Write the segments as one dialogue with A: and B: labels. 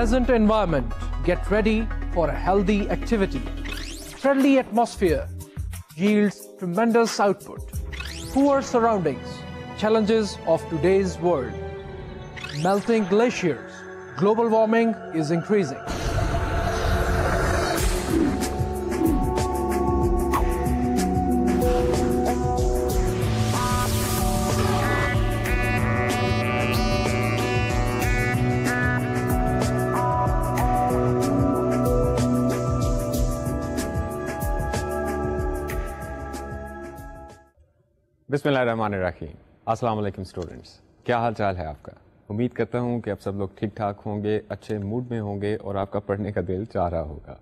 A: pleasant environment, get ready for a healthy activity. Friendly atmosphere yields tremendous output. Poor surroundings, challenges of today's world. Melting glaciers, global warming is increasing. बिसमीम अस्सलाम students क्या हाल चाल है आपका उम्मीद करता हूँ कि आप सब लोग ठीक ठाक होंगे अच्छे मूड में होंगे और आपका पढ़ने का दिल चाह रहा होगा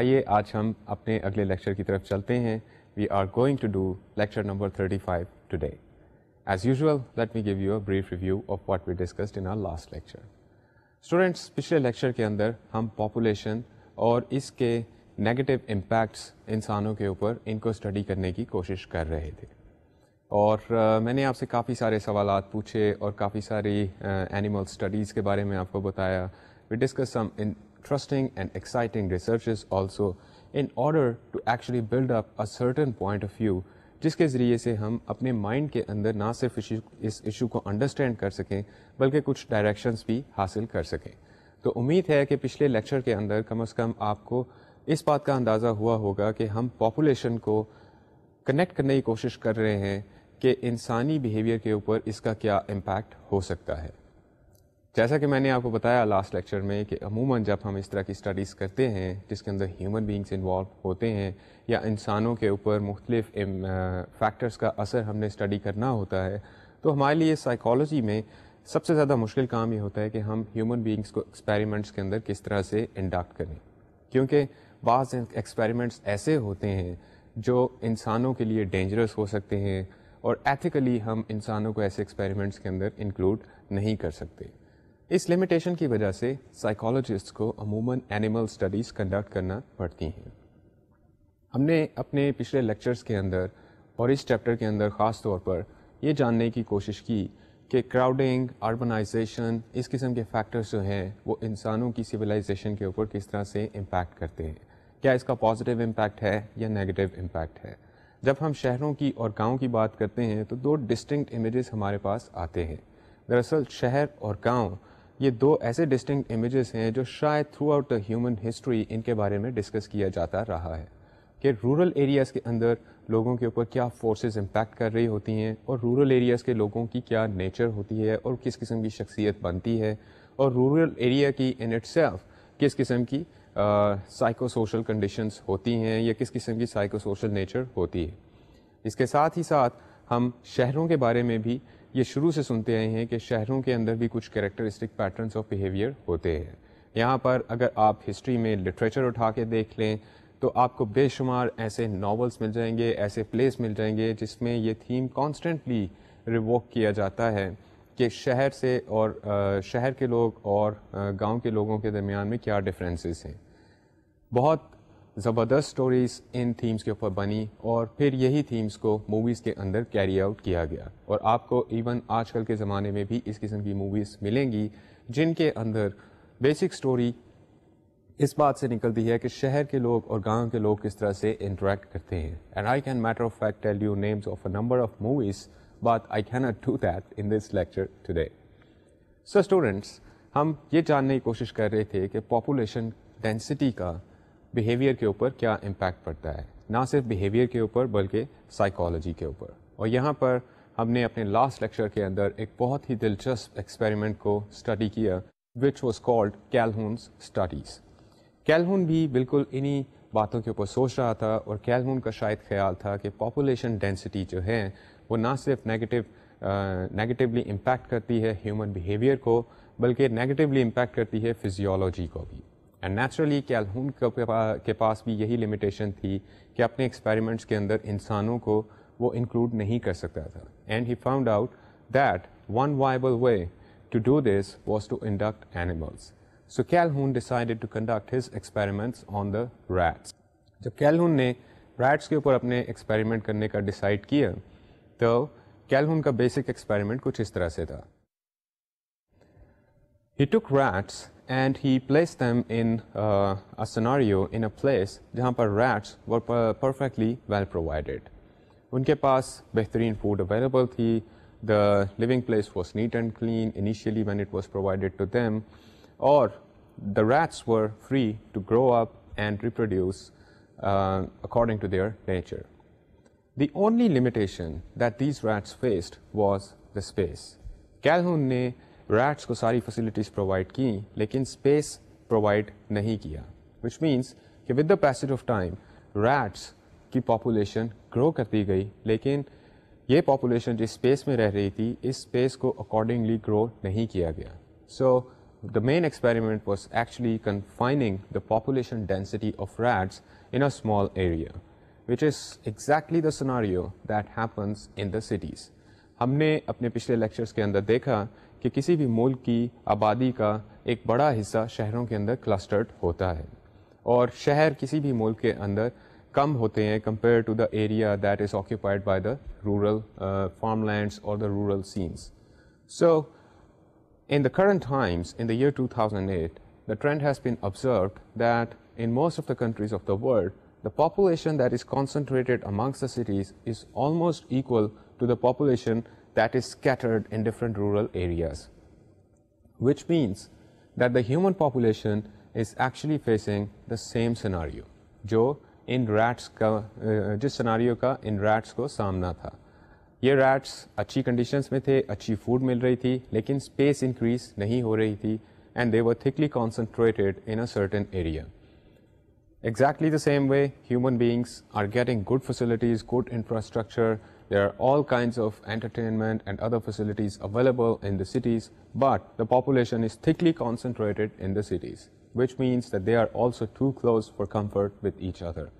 A: आइए आज हम अपने अगले लेक्चर की तरफ चलते हैं we are going to do lecture number 35 today as usual let me give you a brief review of what we discussed in our last lecture students पिछले लेक्चर के अंदर हम पॉपुलेशन और इसके नेगेटिव इम्पैक्ट्स इंसानों के ऊपर इनको स्टडी करने की कोशिश कर रहे थे और आ, मैंने आपसे काफ़ी सारे सवाल पूछे और काफ़ी सारी एनिमल स्टडीज़ के बारे में आपको बताया we discuss some interesting and exciting researches also in order to actually build up a certain point of view जिसके ज़रिए से हम अपने माइंड के अंदर ना सिर्फ इस इशू को अंडरस्टैंड कर सकें बल्कि कुछ डायरेक्शंस भी हासिल कर सकें तो उम्मीद है कि पिछले लेक्चर के अंदर कम अज़ कम आपको इस बात का अंदाज़ा हुआ होगा कि हम पॉपुलेशन को कनेक्ट करने की कोशिश कर रहे हैं कि इंसानी बिहेवियर के ऊपर इसका क्या इम्पैक्ट हो सकता है जैसा कि मैंने आपको बताया लास्ट लेक्चर में कि अमूमन जब हम इस तरह की स्टडीज़ करते हैं जिसके अंदर ह्यूमन बींग्स इन्वॉल्व होते हैं या इंसानों के ऊपर मुख्तलिफ फैक्टर्स का असर हमने स्टडी करना होता है तो हमारे लिए साइकोलॉजी में सबसे ज़्यादा मुश्किल काम ये होता है कि हम ह्यूमन बींग्स को एक्सपेरिमेंट्स के अंदर किस तरह से इंडक्ट करें क्योंकि बाज़ एक्सपेरिमेंट्स ऐसे होते हैं जो इंसानों के लिए डेंजरस हो सकते हैं और एथिकली हम इंसानों को ऐसे एक्सपेरिमेंट्स के अंदर इंक्लूड नहीं कर सकते इस लिमिटेशन की वजह से साइकोलॉजिस्ट को अमूमन एनिमल स्टडीज़ कंडक्ट करना पड़ती हैं हमने अपने पिछले लेक्चर्स के अंदर और इस चैप्टर के अंदर ख़ास तौर पर ये जानने की कोशिश की कि क्राउडिंग अर्बनाइजेशन इस किस्म के फैक्टर्स जो हैं वो इंसानों की सिविलाइजेशन के ऊपर किस तरह से इम्पैक्ट करते हैं क्या इसका पॉजिटिव इम्पैक्ट है या नेगेटिव इम्पैक्ट है जब हम शहरों की और गाँव की बात करते हैं तो दो डिस्टिंक्ट इमेजेस हमारे पास आते हैं दरअसल शहर और गाँव ये दो ऐसे डिस्टिंक्ट इमेजेस हैं जो शायद throughout the human history इनके बारे में डिस्कस किया जाता रहा है कि रूरल एरियाज़ के अंदर लोगों के ऊपर क्या फोर्सेस इम्पैक्ट कर रही होती हैं और रूरल एरियाज़ के लोगों की क्या नेचर होती है और किस किस्म की शख्सियत बनती है और रूरल एरिया की इन इट्स किस किस्म की साइको सोशल कंडीशंस होती हैं या किस किस्म की साइको सोशल नेचर होती है इसके साथ ही साथ हम शहरों के बारे में भी ये शुरू से सुनते आए हैं कि शहरों के अंदर भी कुछ कैरेक्टरिस्टिक पैटर्न्स ऑफ बिहेवियर होते हैं यहाँ पर अगर आप हिस्ट्री में लिटरेचर उठा के देख लें तो आपको बेशुमार ऐसे नावल्स मिल जाएंगे ऐसे प्लेस मिल जाएंगे जिसमें ये थीम कॉन्स्टेंटली रिवोक किया जाता है कि शहर से और शहर के लोग और गांव के लोगों के दरमियान में क्या डिफरेंसेस हैं बहुत ज़बरदस्त स्टोरीज़ इन थीम्स के ऊपर बनी और फिर यही थीम्स को मूवीज़ के अंदर कैरी आउट किया गया और आपको इवन आजकल के ज़माने में भी इस किस्म की मूवीज़ मिलेंगी जिनके अंदर बेसिक स्टोरी इस बात से निकलती है कि शहर के लोग और गांव के लोग किस तरह से इंटरेक्ट करते हैं and I can matter of fact tell you names of a number of movies but I cannot do that in this lecture today so students हम ये जानने की कोशिश कर रहे थे कि पॉपुलेशन डेंसिटी का बिहेवियर के ऊपर क्या इम्पैक्ट पड़ता है ना सिर्फ बिहेवियर के ऊपर बल्कि साइकोलॉजी के ऊपर और यहाँ पर हमने अपने लास्ट लेक्चर के अंदर एक बहुत ही दिलचस्प एक्सपेरिमेंट को स्टडी किया which was called Calhoun's studies Calhoun भी बिल्कुल इन्हीं बातों के ऊपर सोच रहा था और कैलहून का शायद ख्याल था कि पॉपुलेशन डेंसिटी जो है वो ना सिर्फ नेगेटिव नेगेटिवली इम्पैक्ट करती है ह्यूमन बिहेवियर को बल्कि नेगेटिवली इम्पैक्ट करती है फिजियोलॉजी को भी एंड नेचुरली कैलहून के पास भी यही लिमिटेशन थी कि अपने एक्सपेरिमेंट्स के अंदर इंसानों को वो इंक्लूड नहीं कर सकता था and he found out that one viable way to do this was to induct animals so Calhoun decided to conduct his experiments on the rats जब कैलहून ने रैट्स के ऊपर अपने एक्सपेरिमेंट करने का डिसाइड किया तो कैलहून का बेसिक एक्सपेरिमेंट कुछ इस तरह से था He took rats and he placed them in uh, a scenario in a place जहाँ पर rats were perfectly well provided. उनके पास बेहतरीन food available थी the living place was neat and clean initially when it was provided to them or the rats were free to grow up and reproduce uh, according to their nature. The only limitation that these rats faced was the space. Calhoun ne Rats को सारी facilities provide की लेकिन space provide नहीं किया which means कि with the passage of time rats की population grow करती गई लेकिन ये पॉपुलेशन जिस स्पेस में रह रही थी इस स्पेस को अकॉर्डिंगली ग्रो नहीं किया गया सो the main experiment was actually confining the population density of rats in a small area, which is exactly the scenario that happens in the cities. हमने अपने पिछले lectures के अंदर देखा कि किसी भी मुल्क की आबादी का एक बड़ा हिस्सा शहरों के अंदर क्लस्टर्ड होता है और शहर किसी भी मुल्क के अंदर कम होते हैं compare to the area that is occupied by the rural farm lands और the rural scenes so in the current times in the year 2008 the trend has been observed that in most of the countries of the world, the population that is concentrated amongst the cities is almost equal to the population that is scattered in different rural areas, which means that the human population is actually facing the same scenario, जो in rats का जिस scenario का इन rats को सामना था ये rats अच्छी conditions में थे food मिल रही थी लेकिन स्पेस इंक्रीज नहीं हो रही थी and they were thickly concentrated in a certain area exactly the same way human beings are getting good facilities, good infrastructure, there are all kinds of entertainment and other facilities available in the cities, but the population is thickly concentrated in the cities, which means that they are also too close for comfort with each other.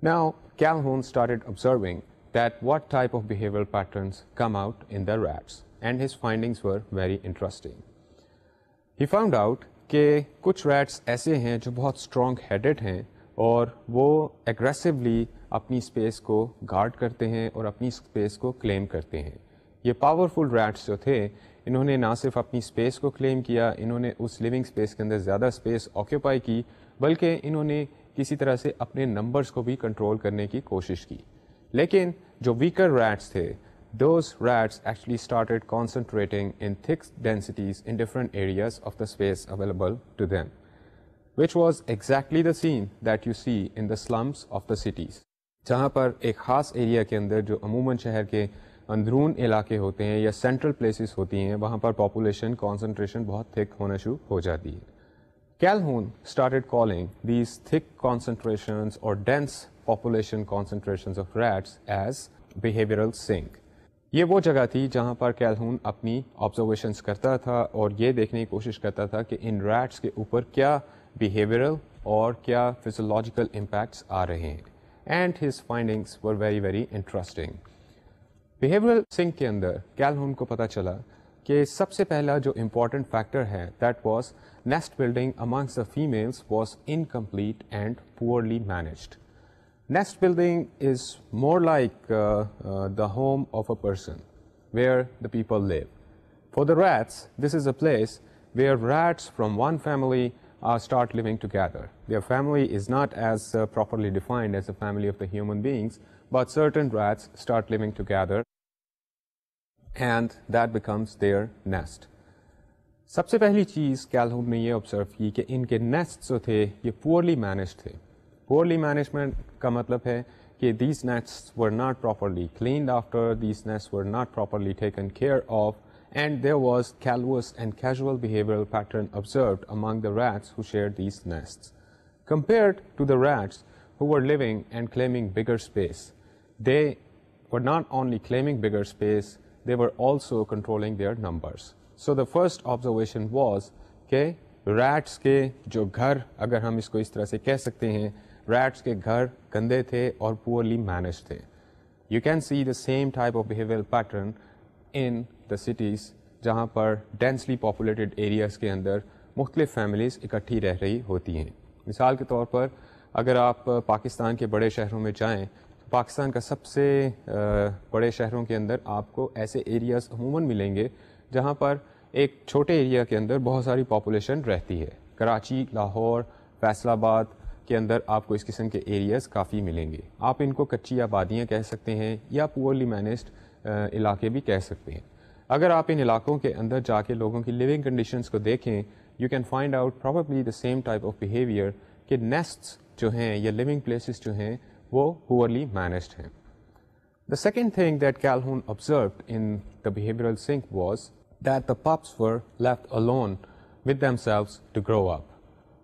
A: Now, Calhoun started observing that what type of behavioral patterns come out in the rats, and his findings were very interesting. He found out that कुछ rats ऐसे हैं जो बहुत strong strong-headed हैं और वो aggressively अपनी space को गार्ड करते हैं और अपनी स्पेस को क्लेम करते हैं ये पावरफुल रैट्स जो थे इन्होंने ना सिर्फ अपनी स्पेस को क्लेम किया इन्होंने उस लिविंग स्पेस के अंदर ज़्यादा स्पेस ऑक्यूपाई की बल्कि इन्होंने किसी तरह से अपने नंबर्स को भी कंट्रोल करने की कोशिश की लेकिन जो वीकर रैट्स थे those rats actually started concentrating in thick densities in different areas of the space available to them, which was exactly the scene that you see in the slums of the cities. जहाँ पर एक ख़ास area के अंदर जो अमूमन शहर के अंदरून इलाके होते हैं या सेंट्रल प्लेसेस होती हैं वहाँ पर पॉपुलेशन कॉन्सनट्रेशन बहुत थिक होना शुरू हो जाती है Calhoun started calling these thick concentrations और dense population concentrations of rats as behavioural sink ये वो जगह थी जहाँ पर कैलहून अपनी ऑब्जर्वेशंस करता था और ये देखने की कोशिश करता था कि इन रैट्स के ऊपर क्या बिहेवियरल और क्या फिजोलॉजिकल इम्पैक्ट्स आ रहे हैं and his findings were very very interesting behavioral sync ke andar calhoun ko pata important factor hai that was nest building amongst the females was incomplete and poorly managed nest building is more like uh, uh, the home of a person where the people live for the rats this is a place where rats from one family start living together. Their family is not as uh, properly defined as the family of the human beings, but certain rats start living together and that becomes their nest. सबसे पहली चीज़ कैलहोम ने ये observe की कि इनके nest जो थे ये पुअरली मैनेज Poorly management का मतलब है कि these nets were not properly clean after these nets were not properly taken care of and there was callous and casual behavioral pattern observed among the rats who shared these nests. Compared to the rats who were living and claiming bigger space, they were not only claiming bigger space, they were also controlling their numbers. So, the first observation was rats rats के जो घर अगर हम इसको इस तरह से कह hain, rats ke ghar घर the aur poorly managed the. You can see the same type of behavioral pattern in the cities जहाँ पर डेंसली पॉपुलेटेड एरियाज़ के अंदर मुख्तलिफ़ फैमिलीज़ इकट्ठी रह रही होती हैं मिसाल के तौर पर अगर आप पाकिस्तान के बड़े शहरों में जाएँ तो पाकिस्तान का सबसे बड़े शहरों के अंदर आपको ऐसे एरियाज़ अमूमन मिलेंगे जहाँ पर एक छोटे एरिया के अंदर बहुत सारी पॉपुलेशन रहती है कराची लाहौर फैसलाबाद के अंदर आपको इस किस्म के एरियाज़ काफ़ी मिलेंगे आप इनको कच्ची आबादियाँ कह सकते हैं या पुअरली मैनेज्ड इलाके भी कह सकते हैं अगर आप इन इलाकों के अंदर जाके लोगों की लिविंग कंडीशंस को देखें you can find out probably the same type of behaviour कि नेस्ट्स जो हैं या लिविंग प्लेसेस जो हैं वो पुअरली मैनेज्ड हैं the second thing that Calhoun observe in the behavioural sink was that the pups were left alone with them to grow up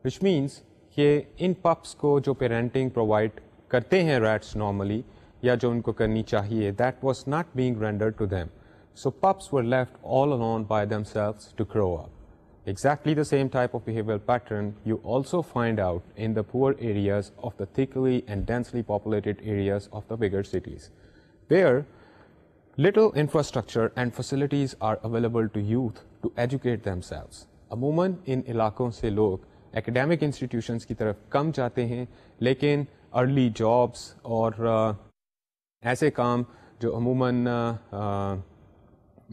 A: which means कि इन पप्स को जो पेरेंटिंग प्रोवाइड करते हैं रैट्स नॉर्मली या जो उनको करनी चाहिए that was not being rendered to them So pups were left all alone by themselves to grow up. Exactly the same type of behavioral pattern you also find out in the poor areas of the thickly and densely populated areas of the bigger cities. There, little infrastructure and facilities are available to youth to educate themselves. A moment in ilakon se academic academic institutions तरफ कम kam हैं लेकिन early early jobs uh, ऐसे काम जो अमूमन uh, uh,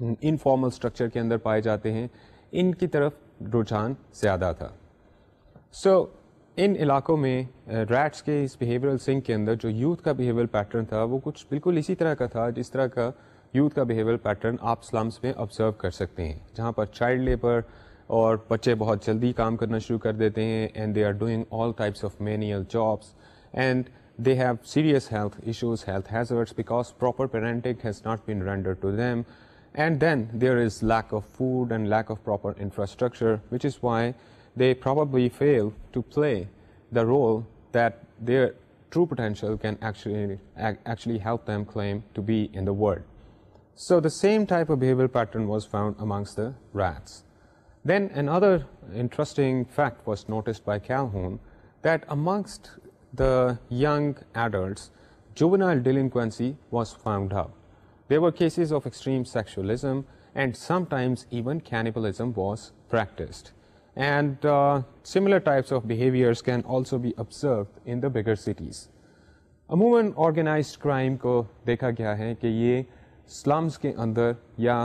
A: informal structure के अंदर पाए जाते हैं इनकी तरफ रुझान ज़्यादा था सो so, इन इलाकों में रैट्स के इस बिहेवियरल सिंह के अंदर जो यूथ का बिहेवियल पैटर्न था वो कुछ बिल्कुल इसी तरह का था जिस तरह का यूथ का बिहेवियल पैटर्न आप स्लम्स में ऑब्जर्व कर सकते हैं जहाँ पर चाइल्ड लेबर और बच्चे बहुत जल्दी काम करना शुरू कर देते हैं and they are doing all types of manual jobs and they have serious health issues, health hazards because proper parenting has not been rendered to them And then there is lack of food and lack of proper infrastructure, which is why they probably fail to play the role that their true potential can actually, actually help them claim to be in the world. So the same type of behavior pattern was found amongst the rats. Then another interesting fact was noticed by Calhoun that amongst the young adults, juvenile delinquency was found out. There were cases of extreme sexualism and sometimes even cannibalism was practiced. And uh, similar types of behaviors can also be observed in the bigger cities. अमूमन organised crime को देखा गया है कि ये slums के अंदर या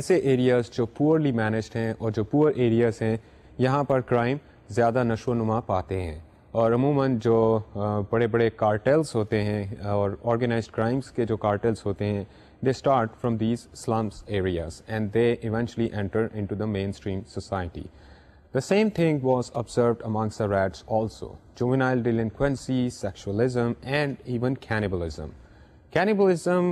A: ऐसे एरियाज़ जो पुअरली मैनेज्ड हैं और जो पुअर एरियाज़ हैं यहाँ पर क्राइम ज़्यादा नशो नुमा पाते हैं or a movement, बड़े बड़े कार्टेल्स होते हैं और ऑर्गेनाइज क्राइम्स के जो कार्टेल्स होते हैं they start from these slums areas and they eventually enter in to the main टद The same thing was observed amongst the rats also juvenile delinquency, sexualism, and even cannibalism. Cannibalism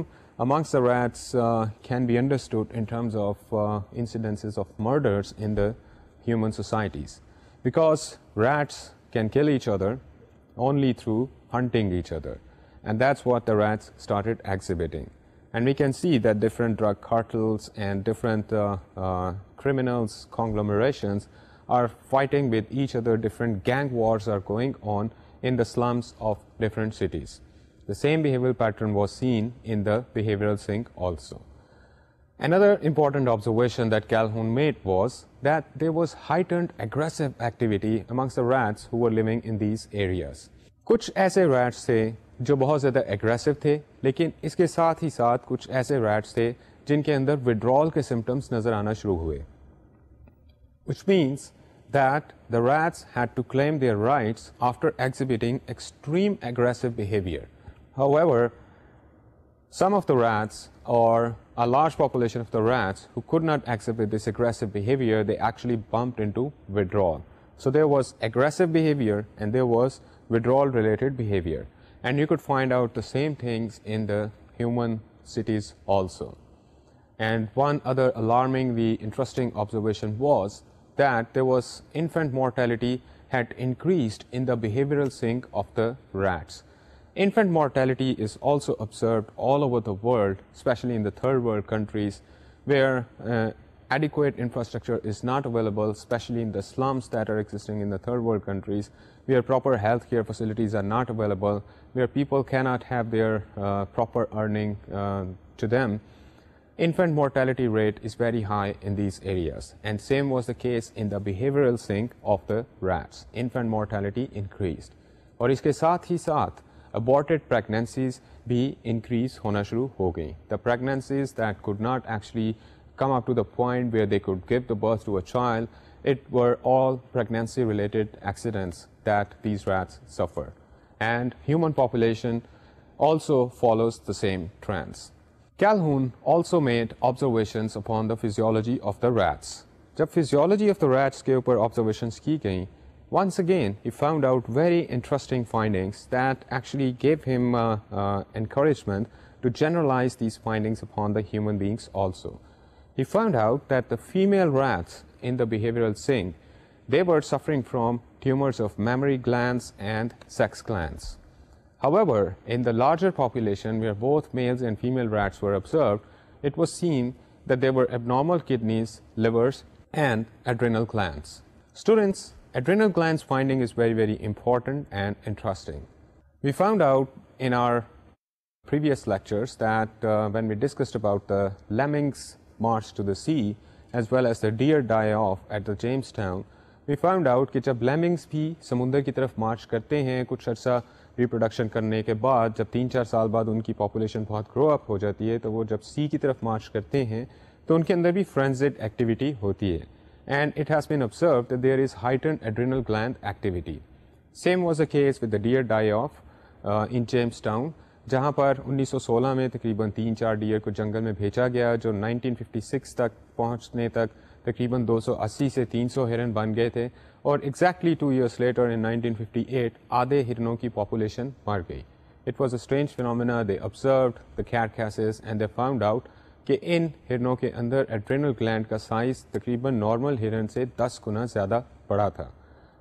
A: amongst the rats uh, can be understood in terms of uh, incidences of murders in the human societies because rats can kill each other only through hunting each other. And that's what the rats started exhibiting. And we can see that different drug cartels and different uh, uh, criminals, conglomerations are fighting with each other. Different gang wars are going on in the slums of different cities. The same behavioral pattern was seen in the behavioral sink also. Another important observation that Calhoun made was that there was heightened aggressive activity amongst the rats who were living in these areas. कुछ ऐसे rats थे जो बहुत ज़्यादा aggressive थे लेकिन इसके साथ ही साथ कुछ ऐसे rats थे जिनके अंदर withdrawal के symptoms नज़र आना शुरू हुए which means that the rats had to claim their rights after exhibiting extreme aggressive behavior. However, some of the rats are a large population of the rats who could not accept this aggressive behavior, they actually bumped into withdrawal. So there was aggressive behavior and there was withdrawal related behavior. And you could find out the same things in the human cities also. And one other alarmingly interesting observation was that there was infant mortality had increased in the behavioral sink of the rats. Infant mortality is also observed all over the world, especially in the third world countries, where uh, adequate infrastructure is not available, especially in the slums that are existing in the third world countries, where proper healthcare facilities are not available, where people cannot have their uh, proper earning uh, to them. Infant mortality rate is very high in these areas and same was the case in the behavioral sink of the rats. Infant mortality increased. और इसके साथ ही साथ aborted pregnancies भी increase honashru शुरू The pregnancies that could not actually come up to the point where they could give the birth to a child, it were all pregnancy related accidents that these rats suffer. And human population also follows the same trends. Calhoun also made observations upon the physiology of the rats. Jab physiology of the rats के ऊपर observations ki gayi. Once again, he found out very interesting findings that actually gave him uh, uh, encouragement to generalize these findings upon the human beings also. He found out that the female rats in the behavioral sink, they were suffering from tumors of mammary glands and sex glands. However, in the larger population where both males and female rats were observed, it was seen that there were abnormal kidneys, livers, and adrenal glands. Students, Adrenal glands finding is very, very important and interesting. We found out in our previous lectures that uh, when we discussed about the lemmings march to the sea as well as the deer die off at the Jamestown, we found out that when lemmings भी samundar ki taraf march karte hain, kuch अर्सा reproduction करने ke baad, jab 3-4 saal baad unki population बहुत grow up ho jati hai, to wo jab sea ki taraf march karte hain, to उनके andar bhi frenzied activity hoti hai and it has been observed that there is heightened adrenal gland activity. Same was the case with the deer die-off uh, in Jamestown, town जहाँ पर 1916 में तकरीबन तीन चार dear को जंगल में भेजा गया जो 1956 तक पहुँचने तक तकरीबन 280 से 300 हिरन बन गए थे और exactly two years later in 1958 आधे हिरनों की पॉपुलेशन मर गई It was a strange phenomena they observe They observed the carcasses and they found out. कि in हिरणों के adrenal एड्रेनल ग्लैंड का साइज तकरीबन नॉर्मल हिरन से 10 गुना ज़्यादा बड़ा था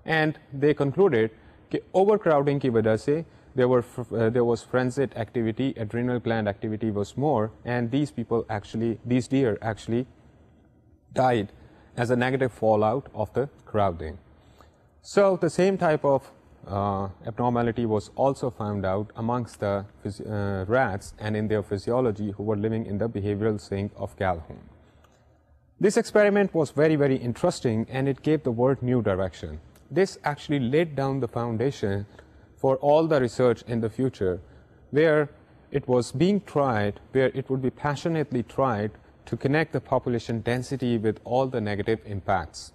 A: एंड दे कंक्लूडेड कि ओवरक्राउडिंग की वजह से uh, there was frenzied activity adrenal gland activity was more and these people actually these deer actually died as a negative fallout of the crowding so the same type of uh, abnormality was also found out amongst the uh, rats and in their physiology who were living in the behavioral sink of Calhoun. This experiment was very, very interesting and it gave the world new direction. This actually laid down the foundation for all the research in the future where it was being tried, where it would be passionately tried to connect the population density with all the negative impacts.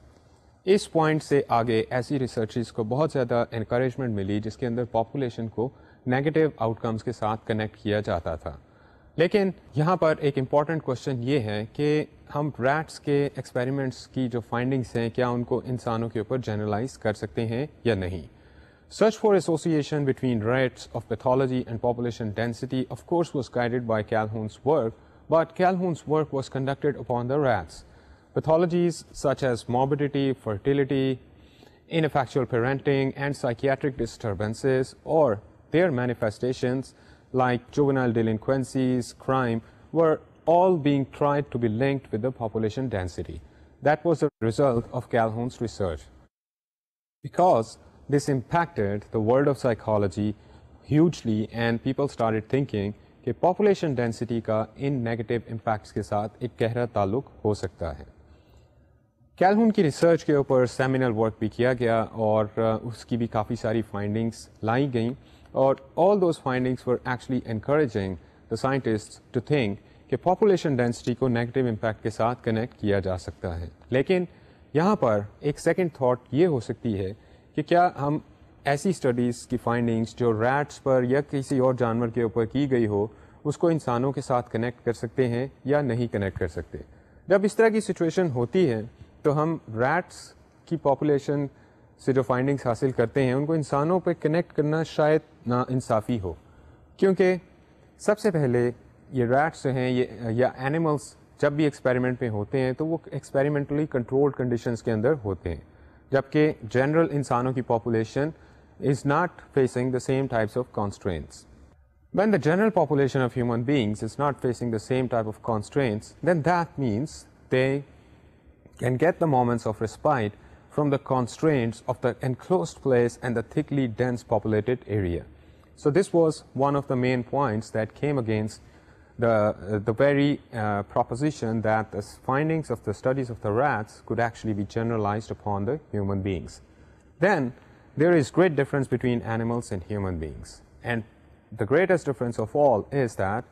A: इस point से आगे ऐसी researches को बहुत ज़्यादा encouragement मिली जिसके अंदर population को नेगेटिव आउटकम्स के साथ कनेक्ट किया जाता था लेकिन यहाँ पर एक इम्पॉर्टेंट क्वेश्चन ये है कि हम रैट्स के एक्सपेरिमेंट्स की जो फाइंडिंग्स हैं क्या उनको इंसानों के ऊपर जनरलाइज कर सकते हैं या नहीं Search for association between rates of pathology and population density of course was guided by Calhoun's work, but Calhoun's work was conducted upon the rats. Pathologies such as morbidity, fertility, ineffectual parenting, and psychiatric disturbances or their manifestations like juvenile delinquencies, crime, were all being tried to be linked with the population density. That was the result of Calhoun's research. Because this impacted the world of psychology hugely and people started thinking a population density ka in negative impacts ke saath ek गहरा ताल्लुक ho sakta hai. कैलहून की research के ऊपर seminal work भी किया गया और उसकी भी काफ़ी सारी फाइंडिंग्स लाई गई और all those findings were actually increasing the scientist to think कि पॉपुलेशन डेंसिटी को नेगेटिव इम्पैक्ट के साथ कनेक्ट किया जा सकता है लेकिन यहाँ पर एक सेकेंड थाट ये हो सकती है कि क्या हम ऐसी स्टडीज़ की फाइंडिंग्स जो रैट्स पर या किसी और जानवर के ऊपर की गई हो उसको इंसानों के साथ कनेक्ट कर सकते हैं या नहीं कनेक्ट कर सकते जब इस तरह की सिचुएशन होती है तो हम रैट्स की पॉपुलेशन से जो फाइंडिंग्स हासिल करते हैं उनको इंसानों पे कनेक्ट करना शायद ना इंसाफी हो क्योंकि सबसे पहले ये रैट्स जो हैं ये या एनिमल्स जब भी एक्सपेरिमेंट में होते हैं तो वो एक्सपेरिमेंटली कंट्रोल्ड कंडीशंस के अंदर होते हैं जबकि जनरल इंसानों की population is not facing the same types of constraints. When the general population of human beings is not facing the same type of constraints, then that means they can get the moments of respite from the constraints of the enclosed place and the thickly dense populated area. So this was one of the main points that came against the, uh, the very uh, proposition that the findings of the studies of the rats could actually be generalized upon the human beings. Then there is great difference between animals and human beings. And the greatest difference of all is that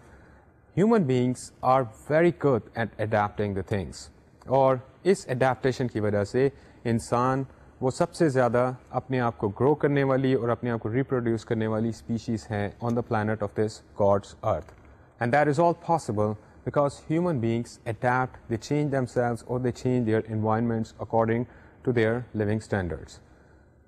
A: human beings are very good at adapting the things. और इस adaptation की वजह से इंसान वो सबसे ज़्यादा अपने आप को ग्रो करने वाली और अपने आप को रिप्रोड्यूस करने वाली स्पीशीज़ हैं on the planet of this God's earth and that is all possible because human beings adapt they change themselves और they change their environments according to their living standards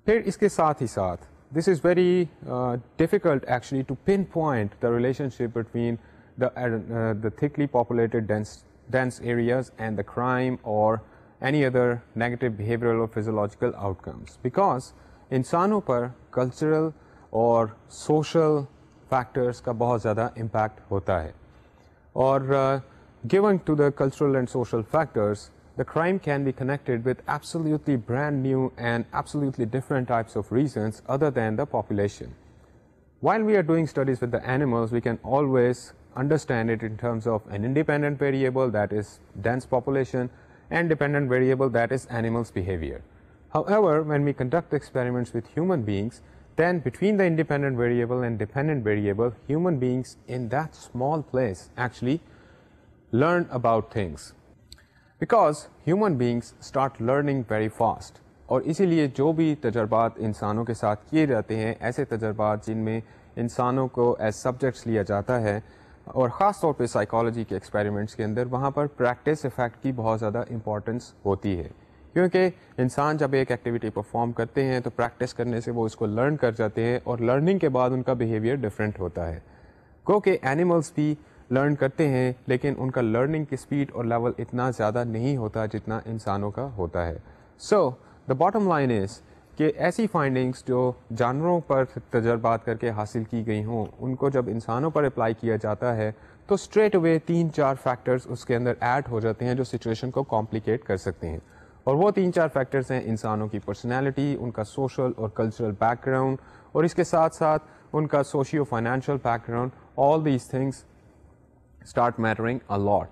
A: फिर इसके साथ ही साथ this is very uh, difficult actually to pinpoint the relationship between the, uh, the thickly populated dense dense areas and the crime or any other negative behavioral or physiological outcomes. Because in sanupar cultural or social factors का बहुत ज़्यादा impact होता है given to the cultural and social factors, the crime can be connected with absolutely brand new and absolutely different types of reasons other than the population. While we are doing studies with the animals, we can always understand it in terms of an independent variable that is dense population and dependent variable that is animals behavior. However, when we conduct experiments with human beings, then between the independent variable and dependent variable, human beings in that small place actually learn about things. Because human beings start learning very fast. Or easily, jobi भी तजर्बात इंसानों के साथ किए जाते हैं ऐसे तजर्बात जिनमें इंसानों को एज सब्जेक्ट्स लिया जाता है और ख़ास तौर पे साइकोलॉजी के एक्सपेरिमेंट्स के अंदर वहाँ पर प्रैक्टिस इफ़ेक्ट की बहुत ज़्यादा इम्पॉर्टेंस होती है क्योंकि इंसान जब एक एक्टिविटी परफॉर्म करते हैं तो प्रैक्टिस करने से वो उसको लर्न कर जाते हैं और लर्निंग के बाद उनका बिहेवियर डिफरेंट होता है गो के एनिमल्स भी लर्न करते हैं लेकिन उनका लर्निंग की स्पीड और लेवल इतना ज़्यादा नहीं होता जितना इंसानों का होता है so the bottom line is कि ऐसी फाइंडिंग्स जो जानवरों पर तजर्बात करके हासिल की गई हों उनको जब इंसानों पर अप्लाई किया जाता है तो स्ट्रेट अवे तीन चार फैक्टर्स उसके अंदर ऐड हो जाते हैं जो सिचुएशन को कॉम्प्लिकेट कर सकते हैं और वो तीन चार फैक्टर्स हैं इंसानों की पर्सनैलिटी उनका सोशल और कल्चरल बैकग्राउंड और इसके साथ साथ उनका socio financial background all these things start mattering a lot.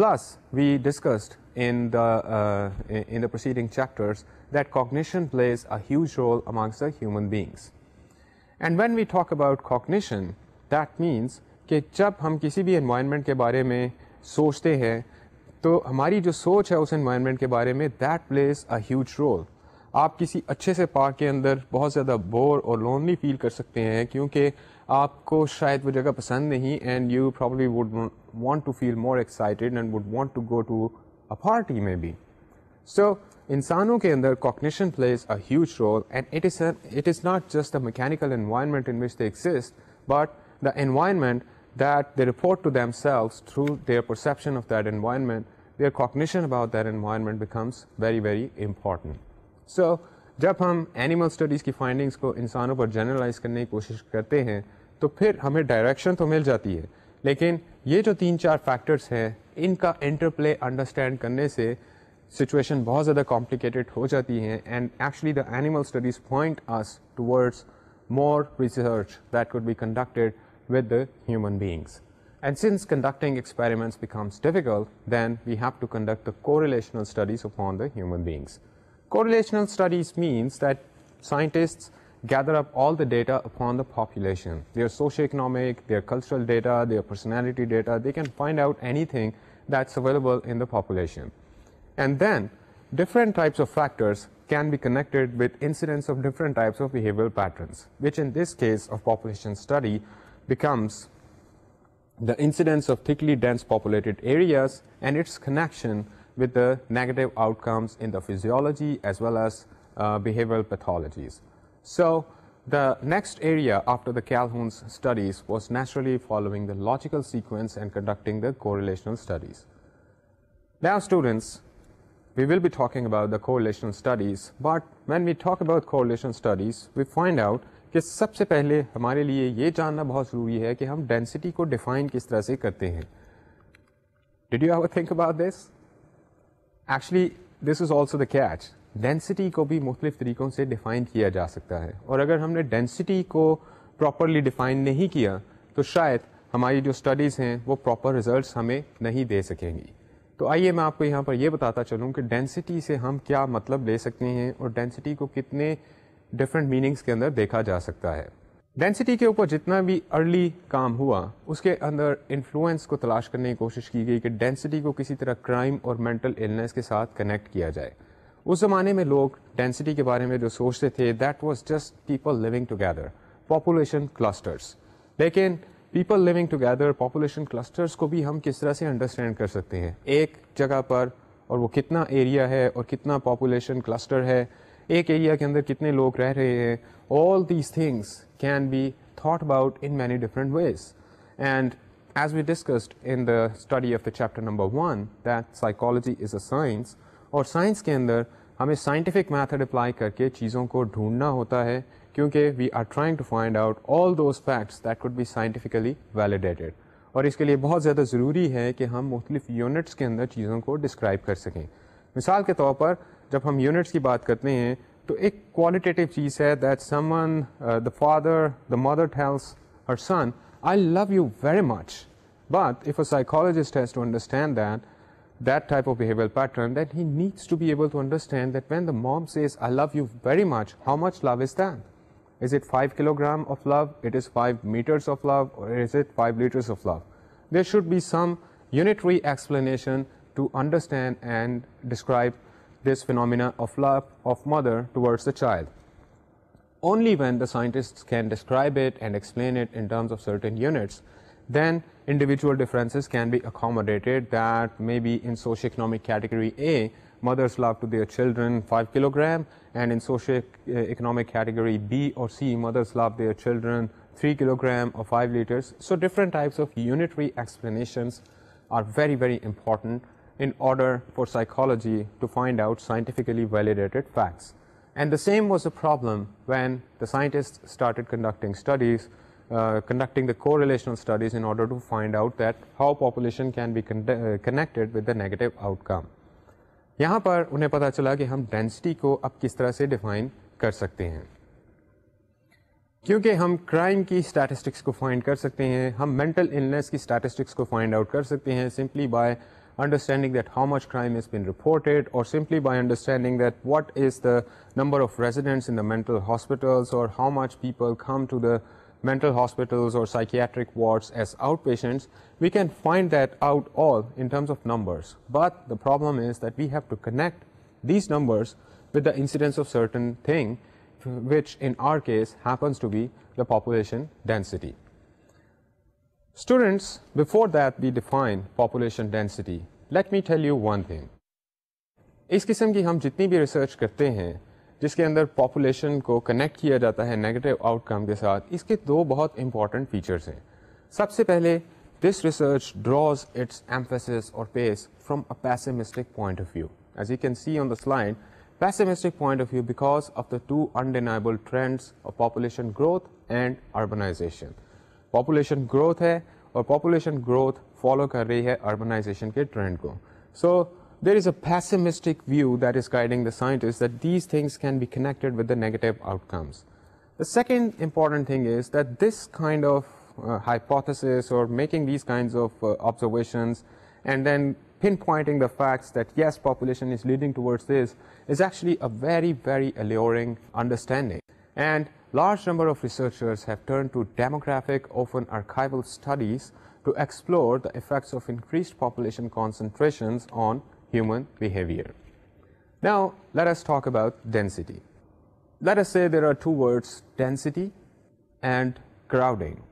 A: Plus, we discussed in the, uh, in the preceding chapters that cognition plays a huge role amongst the human beings. And when we talk about cognition, that means कि जब हम किसी भी environment के बारे में सोचते हैं तो हमारी जो सोच है उस इन्वायरमेंट के बारे में that plays a huge role आप किसी अच्छे से पार्क के अंदर बहुत ज़्यादा बोर और लोनली फील कर सकते हैं क्योंकि आपको शायद वो जगह पसंद नहीं and you probably would want to feel more excited and would want to go to a party maybe so इंसानों के अंदर cognition plays a huge role and it is it is not just the mechanical environment in which they exist but the environment that they report to themselves through their perception of that environment their cognition about their environment becomes very very important. So जब हम animal studies की findings को इंसानों पर generalize करने की कोशिश करते हैं तो फिर हमें direction तो मिल जाती है लेकिन ये जो तीन चार factors हैं इनका interplay understand करने से Situation बहुत ज़्यादा complicated. हो जाती हैं and actually the animal studies point more research that could be conducted with the human beings. And since conducting experiments becomes difficult, then we have to conduct the correlational studies upon the human beings. Correlational studies means that scientists gather up all the data upon the population, their socioeconomic, their cultural data, their personality data, they can find out anything that's available in the population. And then different types of factors can be connected with incidence of different types of behavioral patterns, which in this case of population study becomes the incidence of thickly dense populated areas and its connection with the negative outcomes in the physiology as well as uh, behavioral pathologies. So, the next area after the Calhoun's studies was naturally following the logical sequence and conducting the correlational studies. Now, students, we will be talking about the correlation studies but when we talk about correlation studies we find out that सबसे पहले हमारे लिए ये जानना बहुत ज़रूरी है कि हम डेंसिटी को डिफाइन किस तरह से करते हैं did you have think about this actually this is also the catch density को भी मुख्तलिफ तरीक़ों से डिफ़ाइन किया जा सकता है और अगर हमने डेंसिटी को प्रॉपरली डिफ़ाइन नहीं किया तो शायद हमारी जो स्टडीज़ हैं वो प्रॉपर रिजल्ट्स हमें नहीं दे सकेंगी तो आइए मैं आपको यहाँ पर यह बताता चलूँ कि डेंसिटी से हम क्या मतलब ले सकते हैं और डेंसिटी को कितने डिफरेंट मीनिंग्स के अंदर देखा जा सकता है डेंसिटी के ऊपर जितना भी अर्ली काम हुआ उसके अंदर इन्फ्लुएंस को तलाश करने की कोशिश की गई कि डेंसिटी को किसी तरह क्राइम और मेंटल इलनेस के साथ कनेक्ट किया जाए उस ज़माने में लोग डेंसिटी के बारे में जो सोचते थे that was just people living together population clusters लेकिन people living together population clusters को भी हम किस तरह से अंडरस्टैंड कर सकते हैं एक जगह पर और वो कितना एरिया है और कितना पॉपुलेशन क्लस्टर है एक एरिया के अंदर कितने लोग रह रहे हैं all these things can be thought about in many different ways and as we discussed in the study of the chapter number one that psychology is a science और science के अंदर हमें scientific method apply करके चीज़ों को ढूंढना होता है क्योंकि we are trying to find out all those facts that could be scientifically validated और इसके लिए बहुत ज़्यादा ज़रूरी है कि हम मुख्तलिफ़ यूनिट्स के अंदर चीज़ों को डिस्क्राइब कर सकें मिसाल के तौर पर जब हम यूनिट्स की बात करते हैं तो एक क्वालिटेटिव चीज़ है that sermon the father the mother tells her son that type of behavioral pattern that he needs to be able to understand that when the mom says I love you very much, how much love is that? Is it 5 kilogram of love? It is 5 meters of love or is it 5 liters of love? There should be some unitary explanation to understand and describe this phenomena of love of mother towards the child. Only when the scientists can describe it and explain it in terms of certain units, then individual differences can be accommodated that maybe in socioeconomic category A, Mothers love to their children 5 kilogram, and in socio-economic category B or C, mothers love their children 3 kilogram or 5 liters. So different types of unitary explanations are very, very important in order for psychology to find out scientifically validated facts. And the same was the problem when the scientists started conducting studies, uh, conducting the correlational studies in order to find out that how population can be con uh, connected with the negative outcome. यहाँ पर उन्हें पता चला कि हम density को अब किस तरह से डिफाइन कर सकते हैं क्योंकि हम क्राइम की स्टैटिस्टिक्स को फाइंड कर सकते हैं हम मेंटल इलनेस की स्टैटिस्टिक्स को फाइंड आउट कर सकते हैं simply by understanding that how much crime has been reported or simply by understanding that what is the number of residents in the mental hospitals or how much people come to the mental hospitals or psychiatric wards as outpatients, we can find that out all in terms of numbers. But the problem is that we have to connect these numbers with the incidence of certain thing, which in our case happens to be the population density. Students, before that we define population density, let me tell you one thing. इस किस्म की हम जितनी भी research करते जिसके अंदर population को कनेक्ट किया जाता है नेगेटिव आउटकम के साथ इसके दो बहुत इंपॉर्टेंट फीचर्स हैं सबसे पहले this research draws its emphasis और pace from a pessimistic point of view as you can see on the slide pessimistic point of view because of the two undeniable trends of population growth and urbanization. Population growth है और population growth follow कर रही है urbanization के trend को. So there is a pessimistic view that is guiding the scientists that these things can be connected with the negative outcomes. The second important thing is that this kind of uh, hypothesis or making these kinds of uh, observations and then pinpointing the facts that yes, population is leading towards this is actually a very, very alluring understanding. And large number of researchers have turned to demographic, often archival studies to explore the effects of increased population concentrations on human behavior. Now, let us talk about density. Let us say there are two words density and crowding.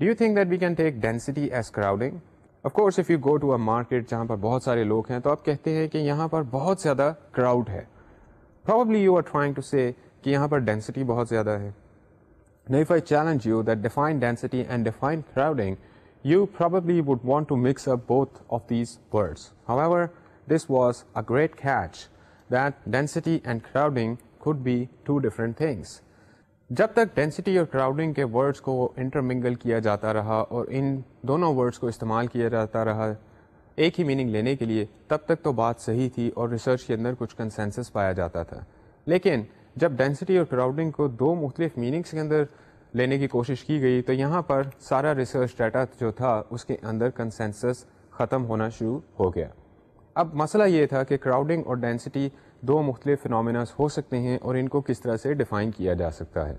A: Do you think that we can take density as crowding? Of course, if you go to a market where पर बहुत सारे लोग हैं तो आप कहते हैं कि यहाँ crowd Probably you are trying to say that there is density बहुत Now, if I challenge you that define density and define crowding, you probably would want to mix up both of these words. However, This was a great catch that density and crowding could be two different things. जब तक density और crowding के words को intermingle किया जाता रहा और इन दोनों वर्ड्स को इस्तेमाल किया जाता रहा एक ही मीनिंग लेने के लिए तब तक तो बात सही थी और रिसर्च के अंदर कुछ कंसेंसस पाया जाता था लेकिन जब डेंसिटी और क्राउडिंग को दो मुख्तलिफ मीनिंग्स के अंदर लेने की कोशिश की गई तो यहाँ पर सारा रिसर्च डाटा जो था उसके अंदर कंसेंसस ख़त्म होना शुरू हो गया अब मसला ये था कि क्राउडिंग और डेंसिटी दो मुख्तलिफ फिनोमिनास हो सकते हैं और इनको किस तरह से डिफ़ाइन किया जा सकता है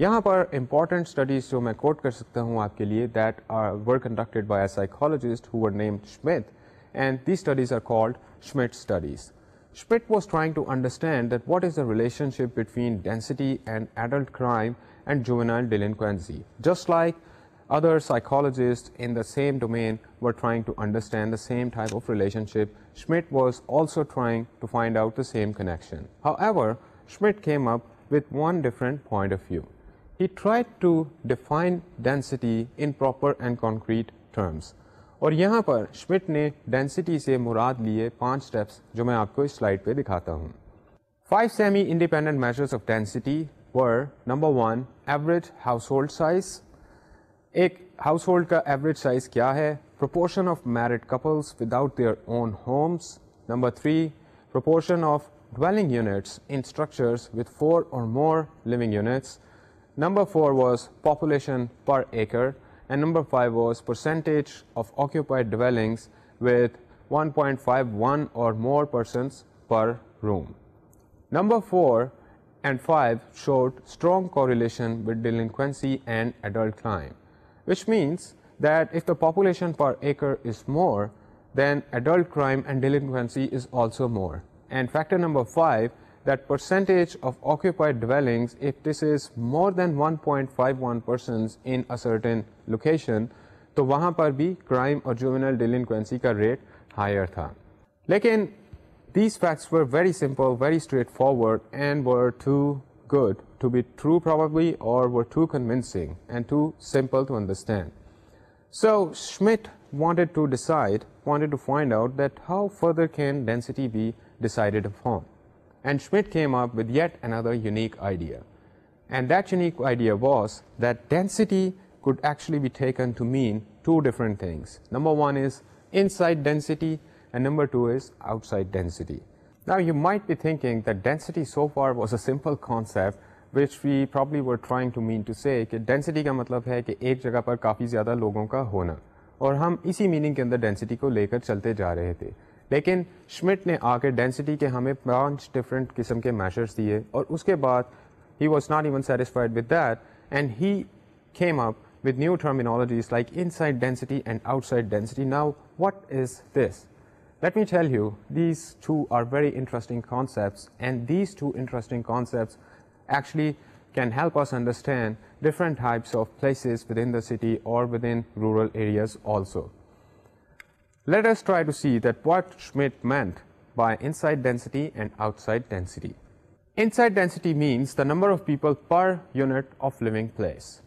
A: यहाँ पर इम्पॉर्टेंट स्टडीज़ जो मैं कोट कर सकता हूँ आपके लिए that are were conducted by a psychologist who were named Schmidt and the studies are called Schmidt studies Schmidt was trying to understand that what is the relationship between density and adult crime and juvenile delinquency. Just like other psychologists in the same domain were trying to understand the same type of relationship. Schmidt was also trying to find out the same connection. However, Schmidt came up with one different point of view. He tried to define density in proper and concrete terms. और यहाँ पर Schmidt ने density से मुराद लिए पांच steps जो मैं आपको इस स्लाइड पे दिखाता हूँ five semi independent measures of density were number one average household size एक हाउस होल्ड का proportion of married couples without their own homes. Number 3. Proportion of dwelling units in structures with 4 or more living units. Number 4 was population per acre and number 5 was percentage of occupied dwellings with 1.51 or more persons per room. Number 4 and 5 showed strong correlation with delinquency and adult crime, which means that if the population per acre is more, then adult crime and delinquency is also more. And factor number 5 that percentage of occupied dwellings if this is more than 1.51 persons in a certain location तो वहाँ पर भी crime or juvenile delinquency का rate higher था लेकिन these facts were very simple, very straightforward and were too good to be true probably or were too convincing and too simple to understand. So Schmidt wanted to decide, wanted to find out that how further can density be decided upon. And Schmidt came up with yet another unique idea. And that unique idea was that density could actually be taken to mean two different things. Number one is inside density and number two is outside density. Now you might be thinking that density so far was a simple concept which we probably were trying to mean to say कि density का मतलब है कि एक जगह पर काफ़ी ज़्यादा लोगों का होना और हम इसी मीनिंग के अंदर डेंसिटी को लेकर चलते जा रहे थे लेकिन श्मिट ने आके डेंसिटी के हमें पांच डिफरेंट किस्म के मैशर्स दिए और उसके बाद he was not even satisfied with that and he came up with new terminologies like inside density and outside density. Now, what is this? Let me tell you, these two are very interesting concepts and these two interesting concepts actually can help us understand different types of places within the city or within rural areas also. Let us try to see that what Schmidt meant by inside density and outside density. Inside density means the number of people per unit of living place.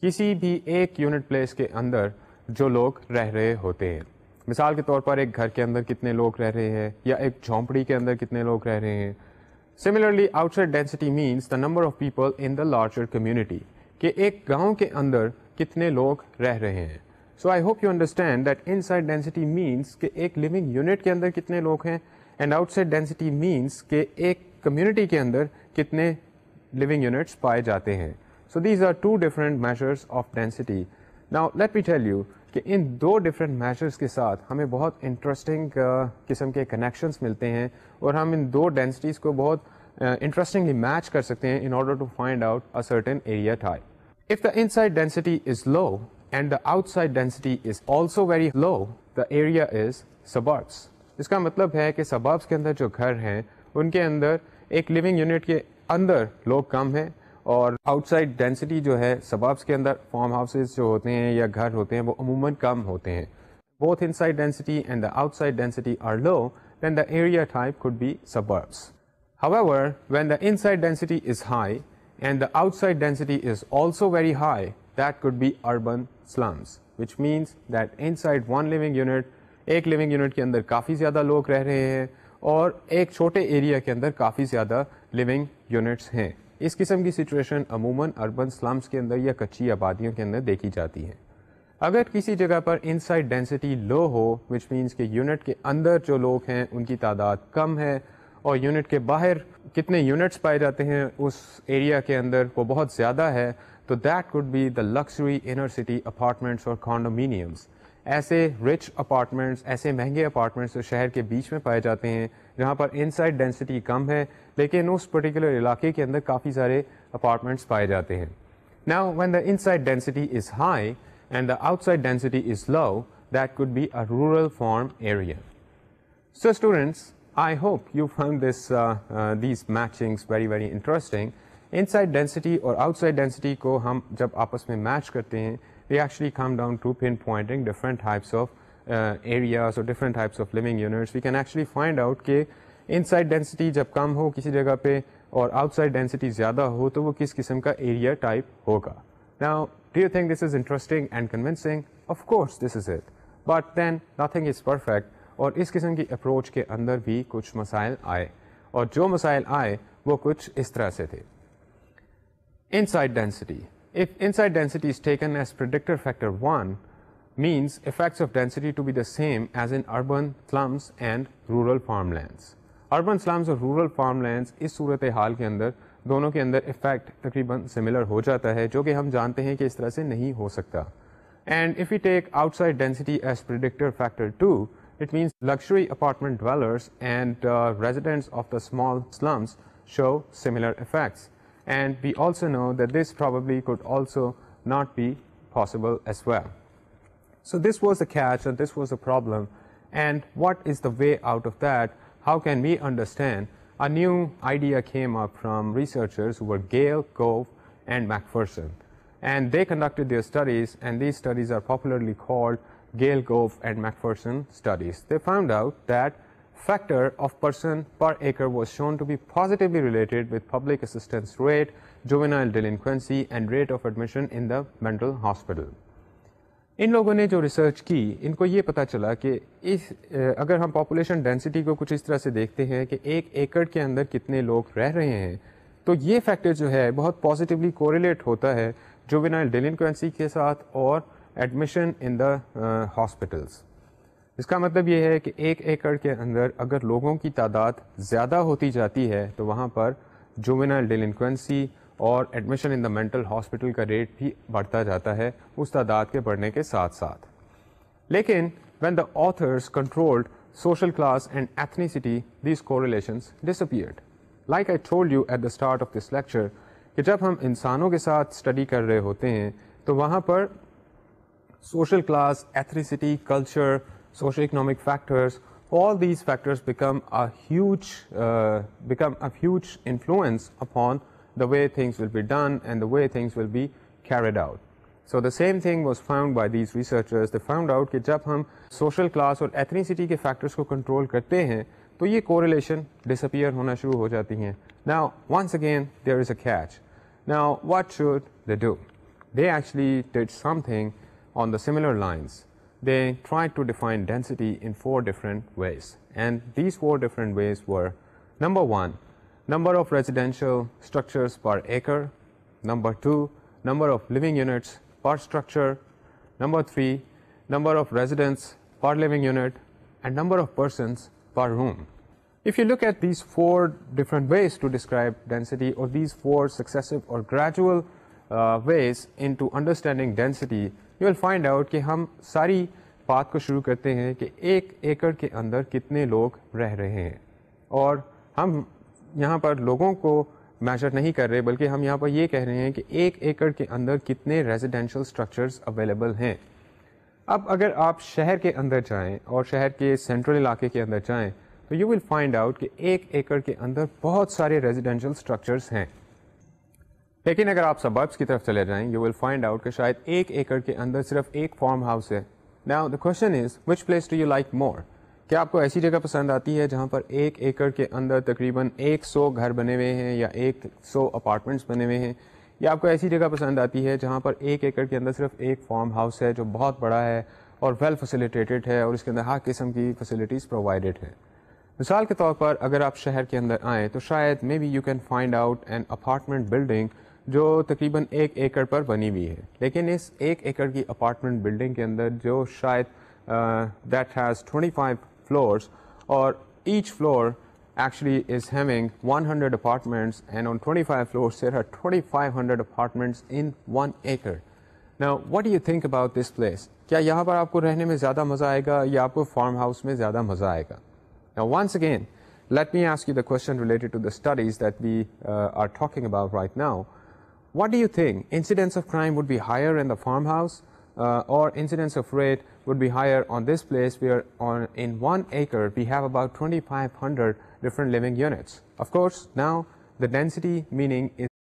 A: किसी भी एक unit place के अंदर जो लोग रह रहे होते हैं मिसाल के तौर पर एक घर के अंदर कितने लोग रह रहे हैं या एक झोंपड़ी के अंदर कितने लोग रह रहे हैं similarly outside density means the number of people in the larger community कि एक गांव के अंदर कितने लोग रह रहे हैं so I hope you understand that inside density means के एक लिविंग यूनिट के अंदर कितने लोग हैं एंड आउटसाइड डेंसिटी मीन्स के एक कम्युनिटी के अंदर कितने लिविंग यूनिट्स पाए जाते हैं so these are two different measures of density now let me tell you कि इन दो डिफरेंट मेजर्स के साथ हमें बहुत इंटरेस्टिंग uh, किस्म के कनेक्शंस मिलते हैं और हम इन दो डेंसिटीज़ को बहुत इंटरेस्टिंगली uh, मैच कर सकते हैं in order to find out a certain area type if the inside density is low and the outside density is also very low the area is suburbs इसका मतलब है कि suburbs के अंदर जो घर हैं उनके अंदर एक लिविंग यूनिट के अंदर लोग कम हैं और आउटसाइड डेंसिटी जो है सबाब्स के अंदर फार्म हाउसेज जो होते हैं या घर होते हैं वो अमूमन कम होते हैं both inside density and the outside density are low then the area type could be suburbs However, when the inside density is high and the outside density is also very high, that could be urban slums, which means that inside one living unit, एक living unit के अंदर काफ़ी ज़्यादा लोग रह रहे हैं और एक छोटे area के अंदर काफ़ी ज़्यादा living units हैं इस किस्म की सिचुएशन अमूमन अर्बन स्लम्स के अंदर या कच्ची आबादियों के अंदर देखी जाती है अगर किसी जगह पर इनसाइड डेंसिटी लो हो विच मीन्स के यूनिट के अंदर जो लोग हैं उनकी तादाद कम है और यूनिट के बाहर कितने यूनिट्स पाए जाते हैं उस एरिया के अंदर वो बहुत ज़्यादा है तो that could be the luxury inner city apartments और कॉन्डोमिनियम्स ऐसे रिच अपार्टमेंट्स ऐसे महंगे अपार्टमेंट्स जो तो शहर के बीच में पाए जाते हैं जहाँ पर इनसाइड डेंसिटी कम है लेकिन उस पर्टिकुलर इलाके के अंदर काफ़ी सारे अपार्टमेंट्स पाए जाते हैं now when the inside density is high and the outside density is low that could be a rural farm area so students I hope you found this, uh, uh, these matchings very very interesting. Inside density और outside density को हम जब आपस में match करते हैं we actually come down to pinpointing different types of uh, areas or different types of living units. We can actually find out that inside density जब कम हो किसी जगह पे और outside density ज़्यादा हो तो वो किस किस्म का area type hoga. Now, do you think this is interesting and convincing? Of course this is it. But then nothing is perfect اور اس قسم کی اپروچ کے اندر بھی کچھ مسائل آئے اور جو مسائل آئے وہ کچھ اس طرح سے تھے inside density If inside density is taken as predictor factor 1, means effects of density to be the same as in urban slums and rural farmlands. Urban slums or rural farmlands, इस सूरत हाल के अंदर दोनों के अंदर effect तकरीबन similar हो जाता है जो कि हम जानते हैं कि इस तरह से नहीं हो सकता and if you take outside density as predictor factor to it means luxury apartment dwellers and residents of the small and we also know that this probably could also not be possible as well. So, this was the catch and this was the problem and what is the way out of that? How can we understand? A new idea came up from researchers who were Gale, Gove and MacPherson and they conducted their studies and these studies are popularly called Gale, Gove and MacPherson studies. They found out that factor of person per acre was shown to be positively related with public assistance rate, juvenile delinquency and rate of admission in the mental hospital. इन लोगों ने जो research की इनको ये पता चला कि इस अगर हम पॉपुलेशन डेंसिटी को कुछ इस तरह से देखते हैं कि एक एकड़ के अंदर कितने लोग रह रहे हैं तो ये फैक्टर जो है बहुत पॉजिटिवली कोरिलेट होता है जुवेनाइल डिलिनक्वेंसी के साथ और एडमिशन इन द हॉस्पिटल्स इसका मतलब ये है कि एक एकड़ के अंदर अगर लोगों की तादाद ज़्यादा होती जाती है तो वहाँ पर जुवेनाइल डिलिनक्वेंसी और admission in the mental hospital का रेट भी बढ़ता जाता है उस तादाद के बढ़ने के साथ साथ लेकिन when the authors controlled social class and ethnicity, these correlations disappeared. Like I told you at the start of this lecture, कि जब हम इंसानों के साथ स्टडी कर रहे होते हैं तो वहाँ पर social class ethnicity culture socioeconomic factors, all these factors become a huge uh, become a huge influence upon the way things will be done and the way things will be carried out. So the same thing was found by these researchers. They found out कि जब हम social class or ethnicity के factors को control करते हैं तो ये correlation disappear होना शुरू हो जाती हैं. Now once again there is a catch. Now what should they do? They actually did something on the similar lines they tried to define density in four different ways. And these four different ways were number one, number of residential structures per acre, number two, number of living units per structure, number three, number of residents per living unit, and number of persons per room. If you look at these four different ways to describe density or these four successive or gradual uh, ways into understanding density, you will find out कि हम सारी बात को शुरू करते हैं कि एक एकड़ के अंदर कितने लोग रह रहे हैं और हम यहाँ पर लोगों को मैशर नहीं कर रहे बल्कि हम यहाँ पर ये कह रहे हैं कि एक एकड़ के अंदर कितने रेजिडेंशियल स्ट्रक्चर्स अवेलेबल हैं अब अगर आप शहर के अंदर जाएं और शहर के सेंट्रल इलाके के अंदर जाएं तो यू विल फाइंड आउट कि एक एकड़ के अंदर बहुत सारे रेजिडेंशियल स्ट्रक्चर्स हैं लेकिन अगर आप सबर्ब्स की तरफ चले जाएं यू विल फाइंड आउट कि शायद एक एकड़ के अंदर सिर्फ एक फार्म हाउस है now the question is which place do you like more क्या आपको ऐसी जगह पसंद आती है जहाँ पर एक एकड़ के अंदर तकरीबन 100 घर बने हुए हैं या 100 अपार्टमेंट्स बने हुए हैं या आपको ऐसी जगह पसंद आती है जहाँ पर एक एकड़ के अंदर सिर्फ एक फार्म हाउस है जो बहुत बड़ा है और वेल फैसिलिटेटेड है और इसके अंदर हर किस्म की फैसिलिटीज़ प्रोवाइडेड है मिसाल के तौर पर अगर आप शहर के अंदर आएँ तो शायद maybe you can find out an apartment building जो तकरीबन एक एकड़ पर बनी हुई है लेकिन इस एक एकड़ की अपार्टमेंट बिल्डिंग के अंदर जो शायद दैट हैज़ 25 floors, और each floor actually is having 100 apartments and on 25 floors there are 2500 apartments in one acre. Now what do you think about this place? क्या यहाँ पर आपको रहने में ज़्यादा मज़ा आएगा या आपको फार्म हाउस में ज़्यादा मज़ा आएगा Now once again, let me ask you the question related to the studies that we uh, are talking about right now. What do you think? Incidence of crime would be higher in the farmhouse uh, or incidence of rape would be higher on this place where on in one acre we have about 2500 different living units. Of course, now the density meaning is